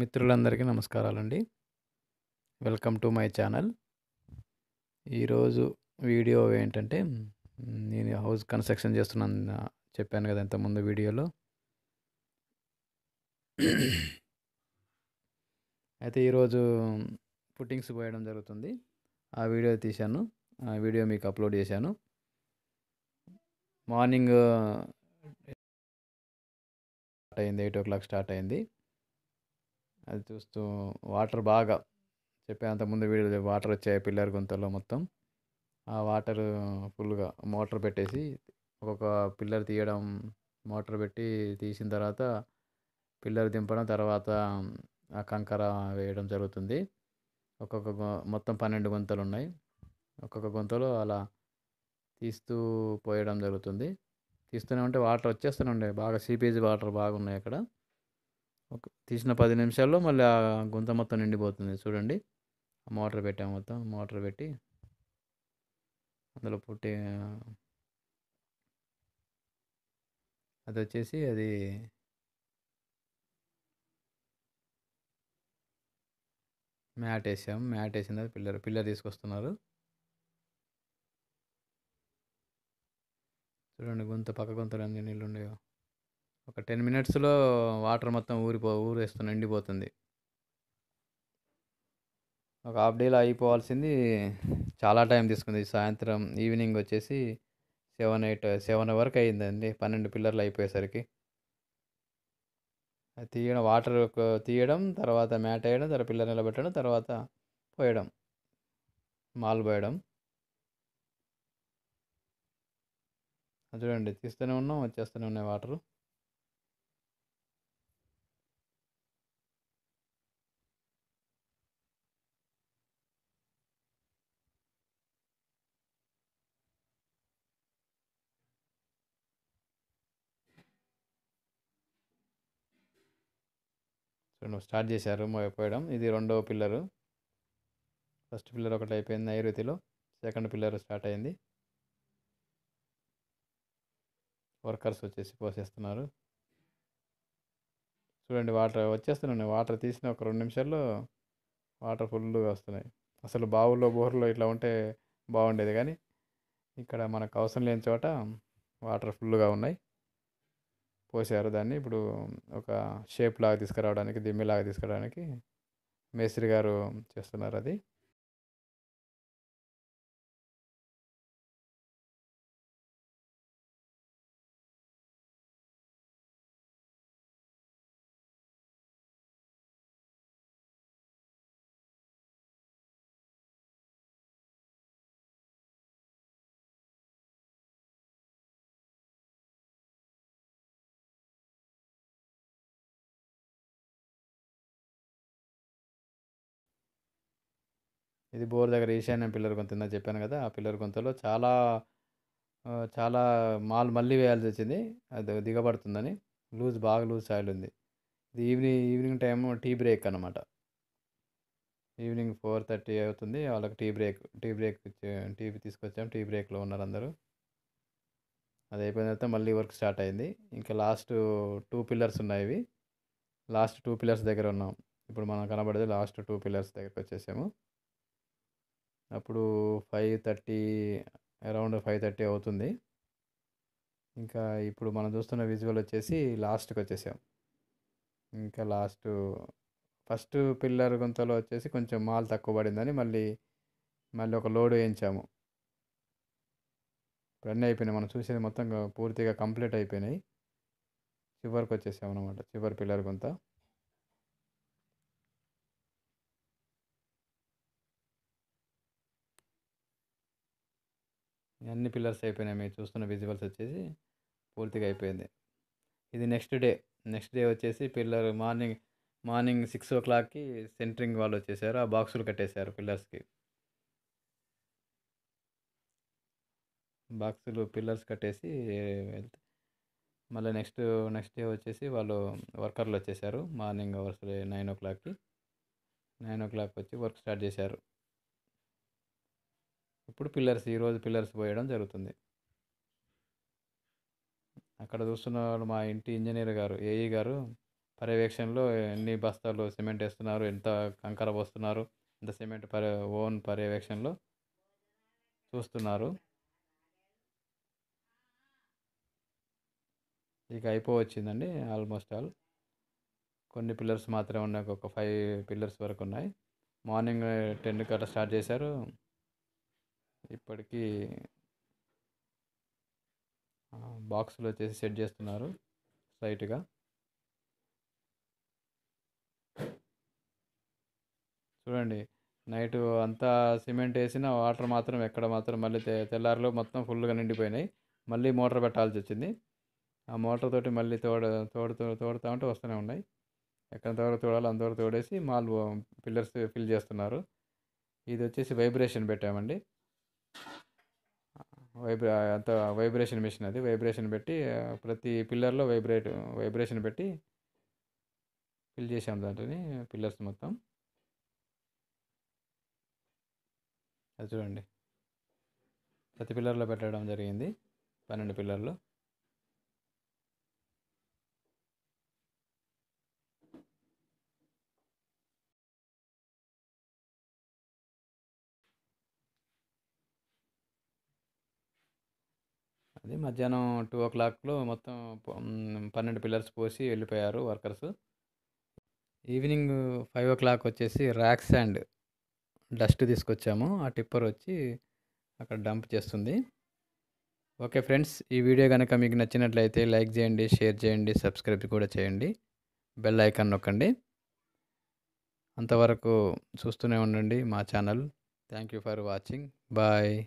మిత్రులందరికీ నమస్కారాలండి welcome to my channel ఈరోజు వీడియో ఏంటంటే నేను హౌస్ కన్స్ట్రక్షన్ చేస్తున్నాను చెప్పాను కదా ఇంతకుముందు వీడియోలో అయితే ఈరోజు పుట్టింగ్స్ పోయడం జరుగుతుంది ఆ వీడియో తీశాను ఆ వీడియో మీకు అప్లోడ్ చేశాను మార్నింగ్ స్టార్ట్ అయింది ఎయిట్ ఓ క్లాక్ స్టార్ట్ అయింది అది చూస్తూ వాటర్ బాగా చెప్పే అంతకుముందు వీడియో వాటర్ వచ్చాయి పిల్లర్ గుంతలో మొత్తం ఆ వాటర్ ఫుల్గా మోటార్ పెట్టేసి ఒక్కొక్క పిల్లర్ తీయడం మోటార్ పెట్టి తీసిన తర్వాత పిల్లర్ దింపడం తర్వాత ఆ కంకర వేయడం జరుగుతుంది ఒక్కొక్క మొత్తం పన్నెండు గుంతలు ఉన్నాయి ఒక్కొక్క గుంతలో అలా తీస్తూ పోయడం జరుగుతుంది తీస్తూనే ఉంటే వాటర్ వచ్చేస్తూనే ఉండే బాగా సీపేజీ వాటర్ బాగున్నాయి అక్కడ తీసిన పది నిమిషాల్లో మళ్ళీ ఆ గుంత మొత్తం నిండిపోతుంది చూడండి మోటార్ పెట్టాము మొత్తం మోటార్ పెట్టి అందులో పుట్టి అది వచ్చేసి అది మ్యాట్ వేసాము మ్యాట్ వేసిన పిల్లర్ పిల్లర్ తీసుకొస్తున్నారు చూడండి గుంత పక్క గుంతలు అన్ని నీళ్ళు ఉండేవా ఒక టెన్ మినిట్స్లో వాటర్ మొత్తం ఊరిపో ఊరేస్తూ నిండిపోతుంది ఒక హాఫ్ డేలో అయిపోవాల్సింది చాలా టైం తీసుకుంది సాయంత్రం ఈవినింగ్ వచ్చేసి సెవెన్ ఎయిట్ సెవెన్ వరకు అయిందండి పన్నెండు పిల్లర్లు అయిపోయేసరికి తీయడం వాటర్ తీయడం తర్వాత మ్యాట్ వేయడం తర్వాత పిల్లర్ నిలబెట్టడం తర్వాత పోయడం మాల్ పోయడం చూడండి తీస్తూనే ఉన్నాం వచ్చేస్తూనే ఉన్నాయి వాటరు రెండు స్టార్ట్ చేశారు పోయడం ఇది రెండవ పిల్లరు ఫస్ట్ పిల్లర్ ఒకటి అయిపోయింది నైరుతిలో సెకండ్ పిల్లర్ స్టార్ట్ అయింది వర్కర్స్ వచ్చేసి పోసేస్తున్నారు చూడండి వాటర్ వచ్చేస్తున్నాయి వాటర్ తీసిన ఒక రెండు నిమిషాల్లో వాటర్ ఫుల్గా వస్తున్నాయి అసలు బావుల్లో బోర్లో ఇట్లా ఉంటే బాగుండేది కానీ ఇక్కడ మనకు అవసరం లేని చోట వాటర్ ఫుల్గా ఉన్నాయి పోసారు దాన్ని ఇప్పుడు ఒక షేప్ లాగా తీసుకురావడానికి దిమ్మిలాగా తీసుకురావడానికి మేస్త్రి గారు చేస్తున్నారు అది ఇది బోర్ దగ్గర ఈశాన్యం పిల్లర్ గుంత ఇందా చెప్పాను కదా ఆ పిల్లర్ గుంతలో చాలా చాలా మాల్ మళ్ళీ వేయాల్సి వచ్చింది అది దిగబడుతుందని లూజ్ బాగా లూజ్ ఆయిల్ ఉంది ఇది evening evening time tea break అనమాట ఈవినింగ్ ఫోర్ థర్టీ అవుతుంది వాళ్ళకి tea break tea break tea తీసుకొచ్చాం టీ బ్రేక్లో ఉన్నారు అందరూ అది అయిపోయిన తర్వాత మళ్ళీ వర్క్ స్టార్ట్ అయింది ఇంకా లాస్ట్ టూ పిల్లర్స్ ఉన్నాయి ఇవి లాస్ట్ టూ పిల్లర్స్ దగ్గర ఉన్నాం ఇప్పుడు మనం కనబడేది లాస్ట్ టూ పిల్లర్స్ దగ్గరకు వచ్చేసాము అప్పుడు five thirty around five thirty అవుతుంది ఇంకా ఇప్పుడు మనం చూస్తున్న విజువల్ వచ్చేసి లాస్ట్కి వచ్చేసాం ఇంకా లాస్ట్ ఫస్ట్ పిల్లర్ గుంతలో వచ్చేసి కొంచెం మాల్ తక్కువ పడిందని మళ్ళీ మళ్ళీ ఒక లోడ్ వేయించాము ఇప్పుడు అన్నీ అయిపోయినాయి మనం చూసేది మొత్తం పూర్తిగా కంప్లీట్ అయిపోయినాయి చివరికి వచ్చేసాము అనమాట చివరి పిల్లర్ గుంత అన్ని పిల్లర్స్ అయిపోయినాయి మీరు చూస్తున్న విజువల్స్ వచ్చేసి పూర్తిగా అయిపోయింది ఇది నెక్స్ట్ డే నెక్స్ట్ డే వచ్చేసి పిల్లర్ మార్నింగ్ మార్నింగ్ సిక్స్ ఓ క్లాక్కి సెంటరింగ్ వాళ్ళు వచ్చేసారు ఆ బాక్సులు కట్టేశారు పిల్లర్స్కి బాక్సులు పిల్లర్స్ కట్టేసి వెళ్తే మళ్ళీ నెక్స్ట్ నెక్స్ట్ డే వచ్చేసి వాళ్ళు వర్కర్లు వచ్చేసారు మార్నింగ్ అవర్స్ నైన్ ఓ క్లాక్కి నైన్ ఓ క్లాక్ వచ్చి వర్క్ స్టార్ట్ చేశారు ఇప్పుడు పిల్లర్స్ ఈరోజు పిల్లర్స్ పోయడం జరుగుతుంది అక్కడ చూస్తున్న మా ఇంటి ఇంజనీర్ గారు ఏఈ గారు పర్యవేక్షణలో ఎన్ని బస్తాలు సిమెంట్ వేస్తున్నారు ఎంత కంకర పోస్తున్నారు ఎంత సిమెంట్ పర్య ఓన్ పర్యవేక్షణలో చూస్తున్నారు ఇక అయిపోవచ్చిందండి ఆల్మోస్ట్ ఆల్ కొన్ని పిల్లర్స్ మాత్రమే ఉన్నాయి ఒక ఫైవ్ పిల్లర్స్ వరకు ఉన్నాయి మార్నింగ్ టెన్కి అట్లా స్టార్ట్ చేశారు ఇప్పటికీ బాక్స్లో వచ్చేసి సెట్ చేస్తున్నారు స్ట్రైట్గా చూడండి నైట్ అంతా సిమెంట్ వేసిన వాటర్ మాత్రం ఎక్కడ మాత్రం మళ్ళీ తె తెల్లారిలో మొత్తం ఫుల్గా నిండిపోయినాయి మళ్ళీ మోటార్ పెట్టాల్సి వచ్చింది ఆ మోటార్ తోటి మళ్ళీ తోడ తోడుతూ తోడుతూ ఉంటే వస్తూనే ఉన్నాయి ఎక్కడ తోడు తోడాలో అంతవరకు తోడేసి మాల్ పిల్లర్స్ ఫిల్ చేస్తున్నారు ఇది వచ్చేసి వైబ్రేషన్ పెట్టామండి వైబ్రే అంత వైబ్రేషన్ మిషన్ అది వైబ్రేషన్ పెట్టి ప్రతి పిల్లర్లో వైబ్రేట్ వైబ్రేషన్ పెట్టి ఫిల్ చేసాం దాంట్లోని పిల్లర్స్ మొత్తం అది చూడండి ప్రతి పిల్లర్లో పెట్టడం జరిగింది పన్నెండు పిల్లర్లు అది మధ్యాహ్నం టూ ఓ క్లాక్లో మొత్తం పన్నెండు పిల్లర్స్ పోసి వెళ్ళిపోయారు workers evening five o'clock వచ్చేసి ర్యాక్స్ అండ్ డస్ట్ తీసుకొచ్చాము ఆ టిప్పర్ వచ్చి అక్కడ డంప్ చేస్తుంది ఓకే ఫ్రెండ్స్ ఈ వీడియో కనుక మీకు నచ్చినట్లయితే లైక్ చేయండి షేర్ చేయండి సబ్స్క్రైబ్ కూడా చేయండి బెల్ ఐకాన్ నొక్కండి అంతవరకు చూస్తూనే ఉండండి మా channel thank you for watching bye